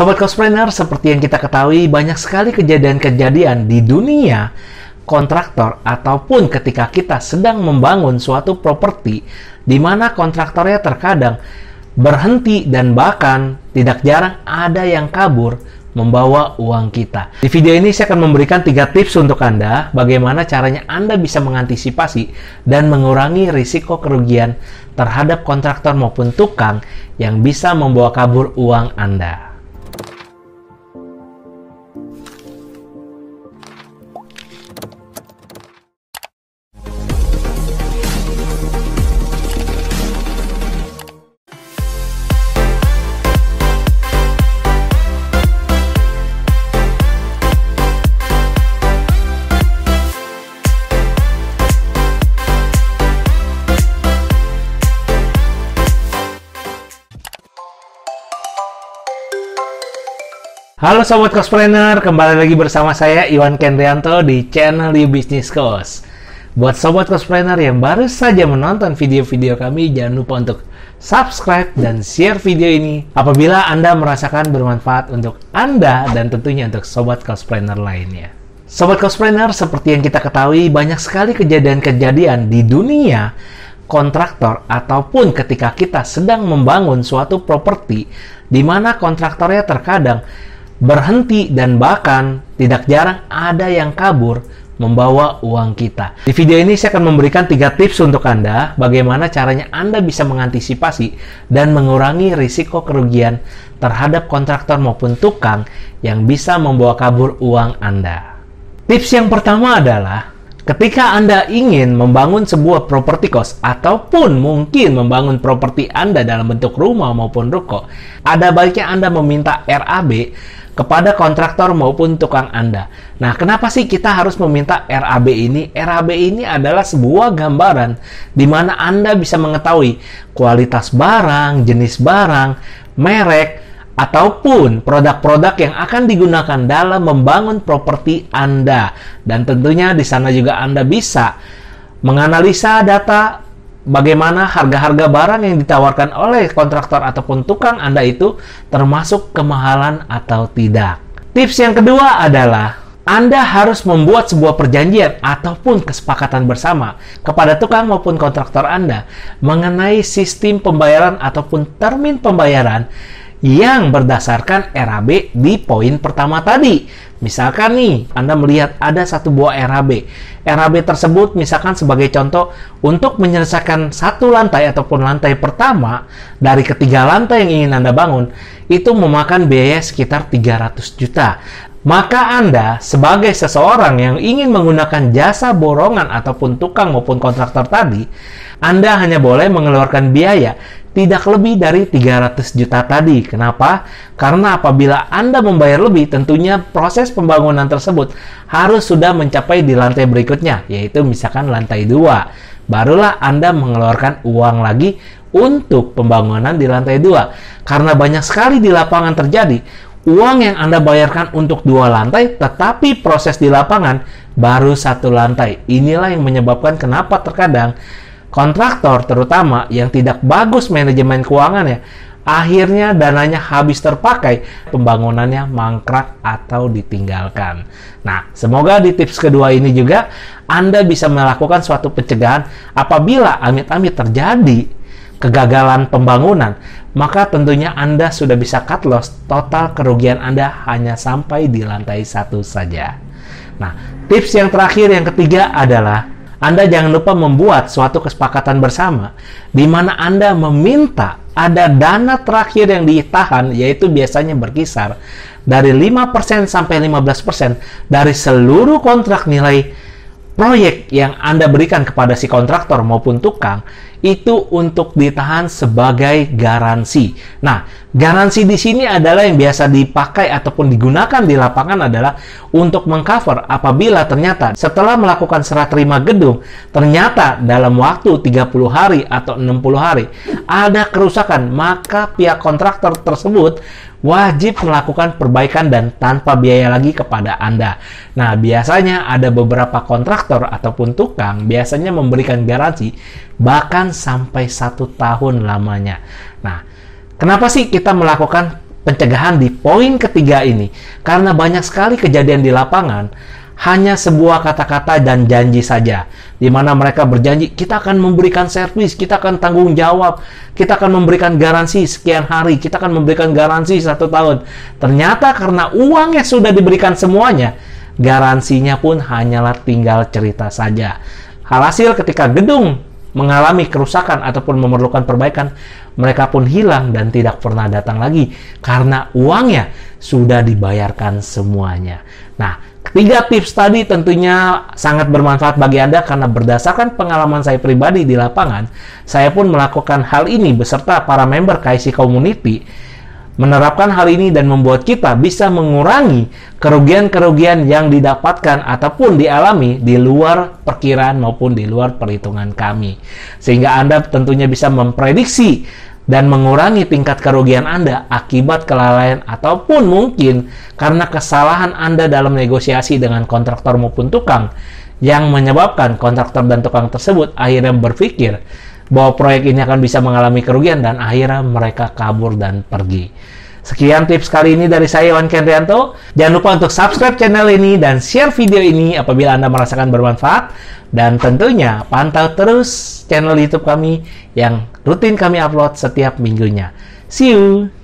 Sobat Cosplayer, seperti yang kita ketahui, banyak sekali kejadian-kejadian di dunia kontraktor ataupun ketika kita sedang membangun suatu properti di mana kontraktornya terkadang berhenti dan bahkan tidak jarang ada yang kabur membawa uang kita. Di video ini saya akan memberikan tiga tips untuk Anda bagaimana caranya Anda bisa mengantisipasi dan mengurangi risiko kerugian terhadap kontraktor maupun tukang yang bisa membawa kabur uang Anda. Halo Sobat Cosplaner, kembali lagi bersama saya Iwan Kendrianto di channel You Business Cos. Buat Sobat Cosplaner yang baru saja menonton video-video kami, jangan lupa untuk subscribe dan share video ini apabila Anda merasakan bermanfaat untuk Anda dan tentunya untuk Sobat Cosplaner lainnya. Sobat Cosplaner, seperti yang kita ketahui, banyak sekali kejadian-kejadian di dunia kontraktor ataupun ketika kita sedang membangun suatu properti di mana kontraktornya terkadang berhenti, dan bahkan tidak jarang ada yang kabur membawa uang kita. Di video ini saya akan memberikan tiga tips untuk Anda bagaimana caranya Anda bisa mengantisipasi dan mengurangi risiko kerugian terhadap kontraktor maupun tukang yang bisa membawa kabur uang Anda. Tips yang pertama adalah Ketika Anda ingin membangun sebuah properti kos ataupun mungkin membangun properti Anda dalam bentuk rumah maupun ruko, ada baiknya Anda meminta RAB kepada kontraktor maupun tukang Anda. Nah, kenapa sih kita harus meminta RAB ini? RAB ini adalah sebuah gambaran di mana Anda bisa mengetahui kualitas barang, jenis barang, merek, ataupun produk-produk yang akan digunakan dalam membangun properti Anda. Dan tentunya di sana juga Anda bisa menganalisa data bagaimana harga-harga barang yang ditawarkan oleh kontraktor ataupun tukang Anda itu termasuk kemahalan atau tidak. Tips yang kedua adalah anda harus membuat sebuah perjanjian ataupun kesepakatan bersama kepada tukang maupun kontraktor Anda mengenai sistem pembayaran ataupun termin pembayaran yang berdasarkan RAB di poin pertama tadi. Misalkan nih, Anda melihat ada satu buah RAB. RAB tersebut misalkan sebagai contoh, untuk menyelesaikan satu lantai ataupun lantai pertama dari ketiga lantai yang ingin Anda bangun, itu memakan biaya sekitar 300 juta. Maka Anda sebagai seseorang yang ingin menggunakan jasa borongan ataupun tukang maupun kontraktor tadi, Anda hanya boleh mengeluarkan biaya tidak lebih dari 300 juta tadi. Kenapa? Karena apabila Anda membayar lebih, tentunya proses pembangunan tersebut harus sudah mencapai di lantai berikutnya, yaitu misalkan lantai 2. Barulah Anda mengeluarkan uang lagi untuk pembangunan di lantai 2. Karena banyak sekali di lapangan terjadi, uang yang Anda bayarkan untuk dua lantai, tetapi proses di lapangan baru satu lantai. Inilah yang menyebabkan kenapa terkadang Kontraktor terutama yang tidak bagus manajemen keuangannya, akhirnya dananya habis terpakai, pembangunannya mangkrak atau ditinggalkan. Nah, semoga di tips kedua ini juga Anda bisa melakukan suatu pencegahan apabila amit-amit terjadi kegagalan pembangunan, maka tentunya Anda sudah bisa cut loss, total kerugian Anda hanya sampai di lantai satu saja. Nah, tips yang terakhir yang ketiga adalah anda jangan lupa membuat suatu kesepakatan bersama di mana Anda meminta ada dana terakhir yang ditahan yaitu biasanya berkisar dari 5% sampai 15% dari seluruh kontrak nilai proyek yang Anda berikan kepada si kontraktor maupun tukang itu untuk ditahan sebagai garansi. Nah, garansi di sini adalah yang biasa dipakai ataupun digunakan di lapangan adalah untuk mengcover apabila ternyata setelah melakukan serah terima gedung, ternyata dalam waktu 30 hari atau 60 hari ada kerusakan, maka pihak kontraktor tersebut wajib melakukan perbaikan dan tanpa biaya lagi kepada Anda. Nah, biasanya ada beberapa kontraktor ataupun tukang biasanya memberikan garansi bahkan sampai satu tahun lamanya. Nah, kenapa sih kita melakukan pencegahan di poin ketiga ini? Karena banyak sekali kejadian di lapangan hanya sebuah kata-kata dan janji saja. Di mana mereka berjanji, kita akan memberikan servis, kita akan tanggung jawab, kita akan memberikan garansi sekian hari, kita akan memberikan garansi satu tahun. Ternyata karena uangnya sudah diberikan semuanya, garansinya pun hanyalah tinggal cerita saja. hal hasil ketika gedung mengalami kerusakan ataupun memerlukan perbaikan, mereka pun hilang dan tidak pernah datang lagi karena uangnya sudah dibayarkan semuanya. Nah, ketiga tips tadi tentunya sangat bermanfaat bagi Anda karena berdasarkan pengalaman saya pribadi di lapangan, saya pun melakukan hal ini beserta para member KIC Community menerapkan hal ini dan membuat kita bisa mengurangi kerugian-kerugian yang didapatkan ataupun dialami di luar perkiraan maupun di luar perhitungan kami. Sehingga Anda tentunya bisa memprediksi dan mengurangi tingkat kerugian Anda akibat kelalaian ataupun mungkin karena kesalahan Anda dalam negosiasi dengan kontraktor maupun tukang yang menyebabkan kontraktor dan tukang tersebut akhirnya berpikir bahwa proyek ini akan bisa mengalami kerugian dan akhirnya mereka kabur dan pergi. Sekian tips kali ini dari saya Iwan Kendrianto. Jangan lupa untuk subscribe channel ini dan share video ini apabila Anda merasakan bermanfaat. Dan tentunya pantau terus channel YouTube kami yang rutin kami upload setiap minggunya. See you!